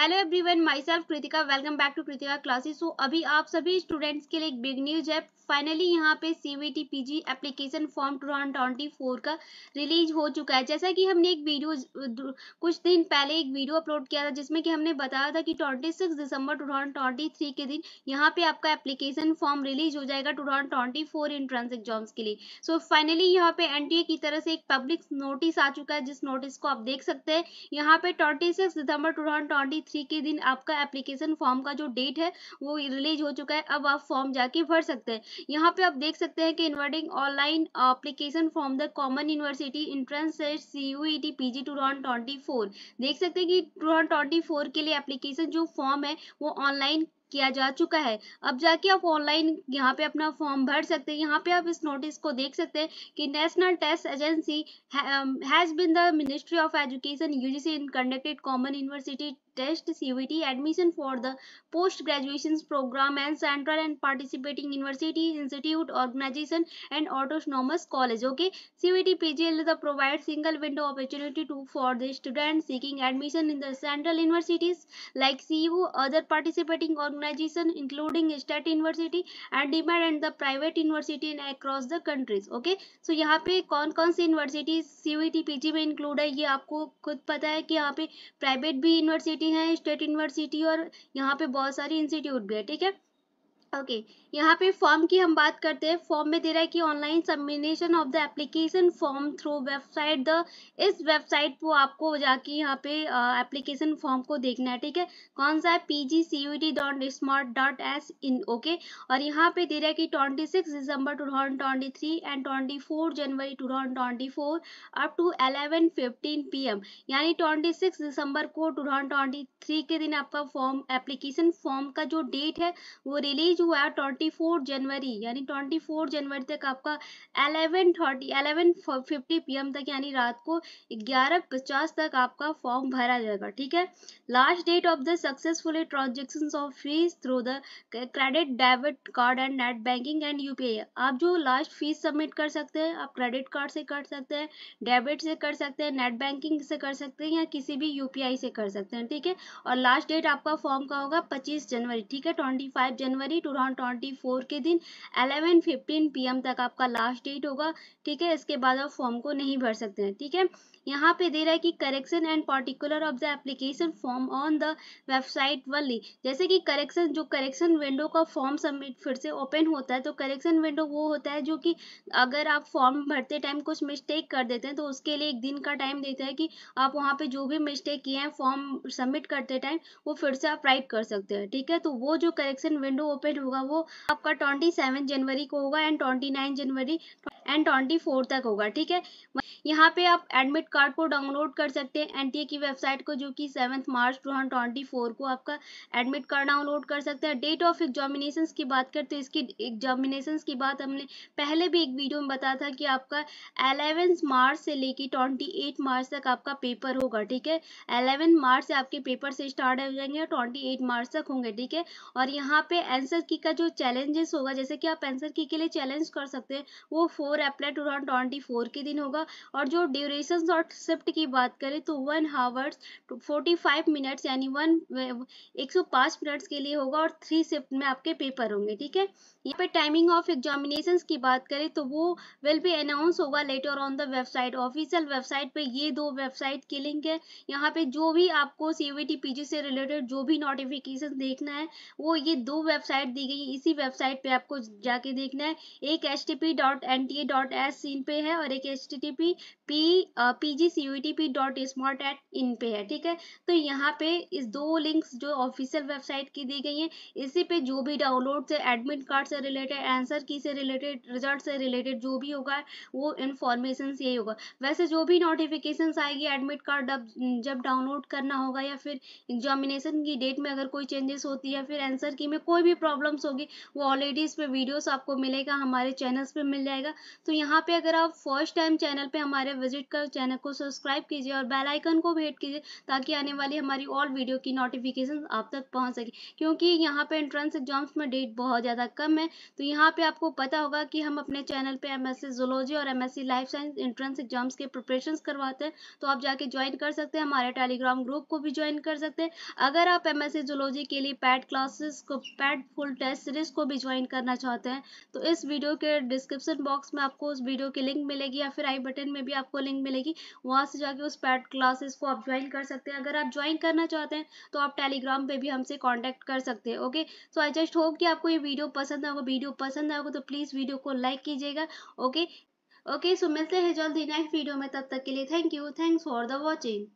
Hello everyone myself Kritika welcome back to Kritika classes so अभी आप सभी स्टूडेंट्स के लिए एक बिग न्यूज है फाइनली यहाँ पे C V T P G application form two thousand twenty four का रिलीज हो चुका है जैसा कि हमने एक वीडियो कुछ दिन पहले एक वीडियो अपलोड किया था जिसमें कि हमने बताया था कि twenty six December two thousand twenty three के दिन यहाँ पे आपका एप्लीकेशन फॉर्म रिलीज हो जाएगा two thousand twenty four entrance exams के लिए सो फाइनली यहाँ पे एन टी ए की तरफ से एक पब्लिक नोटिस आ चुका है जिस नोटिस को आप देख सकते हैं यहाँ पे twenty six December two thousand twenty three के दिन आपका एप्लीकेशन फॉर्म का जो डेट है वो रिलीज हो चुका है अब आप फॉर्म जाके भर सकते हैं यहाँ पे आप देख सकते हैं कि inviting online application form the common university entrance set C U T P G देख सकते हैं कि टू के लिए एप्लीकेशन जो फॉर्म है वो ऑनलाइन किया जा चुका है अब जाके आप ऑनलाइन यहाँ पे अपना फॉर्म भर सकते हैं यहाँ पे आप इस नोटिस को देख सकते हैं कि national test agency has been the ministry of education UGC in conducted common university test CUET admission for the post graduation program and central and participating university, institute, organization and autonomous college. Okay, CUET PGL the provide single window opportunity to for the student seeking admission in the central universities like CU, other participating organization including state university and demand and the private university and across the countries. Okay, so यहाँ पे कौन कौन सी university CUET PG में include है ये आपको खुद पता है कि यहाँ पे प्राइवेट भी यूनिवर्सिटी यूनिवर्सिटी है स्टेट यूनिवर्सिटी और यहाँ पे बहुत सारी इंस्टीट्यूट भी है ठीक है ओके okay, यहाँ पे फॉर्म की हम बात करते हैं फॉर्म में दे रहा है कि online submission of the application form through website the इस वेबसाइट को आपको जाके यहाँ पे एप्लीकेशन फॉर्म को देखना है ठीक है कौन सा है P G C U D dot smart dot S in okay और यहाँ पे दे रहा है कि twenty six December two thousand twenty three and twenty four January two thousand twenty four up to eleven fifteen P M यानी twenty six December को two thousand twenty three के दिन आपका फॉर्म एप्लीकेशन फॉर्म का जो date है वो release जो हुआ ट्वेंटी फोर जनवरी यानी ट्वेंटी फोर जनवरी तक आपका eleven thirty eleven fifty P तक यानी रात को ग्यारह पचास तक आपका फॉर्म भरा जाएगा ठीक है last date of the successful transaction of fees through the credit debit card and net banking and UPI आप जो लास्ट फीस सबमिट कर सकते हैं आप क्रेडिट कार्ड से कर सकते हैं डेबिट से कर सकते हैं नेट बैंकिंग से कर सकते हैं या किसी भी यूपीआई से कर सकते हैं ठीक है और लास्ट डेट आपका फॉर्म का होगा पच्चीस जनवरी ठीक है ट्वेंटी फाइव जनवरी 2024 के दिन 11:15 पीएम तक आपका लास्ट डेट होगा ठीक है इसके बाद आप फॉर्म को नहीं भर सकते हैं ठीक है यहाँ पे दे रहा है कि correction and particular of the application form on the website वाली जैसे कि करेक्शन जो करेक्शन विंडो का फॉर्म सबमिट फिर से ओपन होता है तो करेक्शन विंडो वो होता है जो कि अगर आप फॉर्म भरते टाइम कुछ मिस्टेक कर देते हैं तो उसके लिए एक दिन का टाइम देता है कि आप वहाँ पर जो भी मिस्टेक किए हैं फॉर्म सबमिट करते टाइम वो फिर से आप राइट कर सकते हैं ठीक है तो वो जो करेक्शन विंडो ओपन होगा वो आपका ट्वेंटी जनवरी को होगा एंड ट्वेंटी जनवरी एंड ट्वेंटी फोर तक होगा ठीक है यहाँ पे आप एडमिट कार्ड को डाउनलोड कर सकते हैं एनटीए की वेबसाइट को जो कि seven March two twenty four को आपका एडमिट कार्ड डाउनलोड कर सकते हैं डेट ऑफ एग्जामिनेशन की बात करते हैं इसकी एग्जामिनेशन की बात हमने पहले भी एक वीडियो में बताया था कि आपका अलेवन मार्च से लेकर ट्वेंटी मार्च तक आपका पेपर होगा ठीक है अलेवन मार्च से आपके पेपर से स्टार्ट हो जाएंगे और ट्वेंटी मार्च तक होंगे ठीक है और यहाँ पे आंसर की का जो चैलेंजेस होगा जैसे कि आप आंसर की के लिए चैलेंज कर सकते हैं वो four four apply two thousand twenty four के दिन होगा और जो ड्यूरेशन और शिफ्ट की बात करें तो one hours forty five minutes यानी वन एक सौ पाँच मिनट्स के लिए होगा और थ्री शिफ्ट में आपके पेपर होंगे ठीक है यहाँ पे टाइमिंग ऑफ एग्जामिनेशन की बात करें तो वो विल बी अनाउंस होगा letter on the website official website पे ये दो वेबसाइट की लिंक है यहाँ पे जो भी आपको सीयूईटी पीजी से रिलेटेड जो भी नोटिफिकेशन देखना है वो ये दो वेबसाइट दी गई इसी वेबसाइट पे आपको जाके देखना है एक एच टी पी डॉट ये डॉट एस इन पे है और एक H T T P P P G C U T P dot smart at in पे है ठीक है तो यहाँ पे इस दो लिंक्स जो ऑफिशियल वेबसाइट की दी गई हैं इसी पे जो भी डाउनलोड से एडमिट कार्ड से रिलेटेड आंसर की से रिलेटेड रिजल्ट से रिलेटेड जो भी होगा वो इन्फॉर्मेशन यही होगा वैसे जो भी नोटिफिकेशन आएगी एडमिट कार्ड जब डाउनलोड करना होगा या फिर एग्जामिनेशन की डेट में अगर कोई चेंजेस होती है फिर आंसर की में कोई भी प्रॉब्लम्स होगी वो ऑलरेडी इस पर वीडियोस आपको मिलेगा हमारे चैनल्स पे मिल जाएगा तो यहाँ पे अगर आप फर्स्ट टाइम चैनल पे हमारे विजिट कर चैनल को सब्सक्राइब कीजिए और बेल आइकन को भेंट कीजिए ताकि आने वाली हमारी और वीडियो की नोटिफिकेशन आप तक पहुँच सके क्योंकि यहाँ पे एंट्रेंस एग्जाम्स में डेट बहुत ज़्यादा कम है तो यहाँ पर आपको पता होगा कि हम अपने चैनल पर एम एस और M life science entrance exams के प्रिपरेशन करवाते हैं तो आप जाके ज्वाइन कर सकते हैं हमारे टेलीग्राम ग्रुप को भी ज्वाइन कर सकते हैं अगर आप एम एस के लिए पैड क्लासेस को पैड फुल टेस्ट सीरीज को भी ज्वाइन करना चाहते हैं तो इस वीडियो के डिस्क्रिप्शन बॉक्स में में आपको उस वीडियो की लिंक मिलेगी या फिर आई बटन में भी आपको लिंक मिलेगी वहाँ से जाके उस पैड क्लासेस को आप ज्वाइन कर सकते हैं अगर आप ज्वाइन करना चाहते हैं तो आप टेलीग्राम पर भी हमसे कॉन्टैक्ट कर सकते हैं okay so I just hope कि आपको ये वीडियो पसंद आएगा वीडियो पसंद आएगा तो प्लीज़ वीडियो को लाइक कीजिएगा ओके ओके सो मिलते हैं जल्दी नेक्स्ट वीडियो में तब तक के लिए thank you thanks for the watching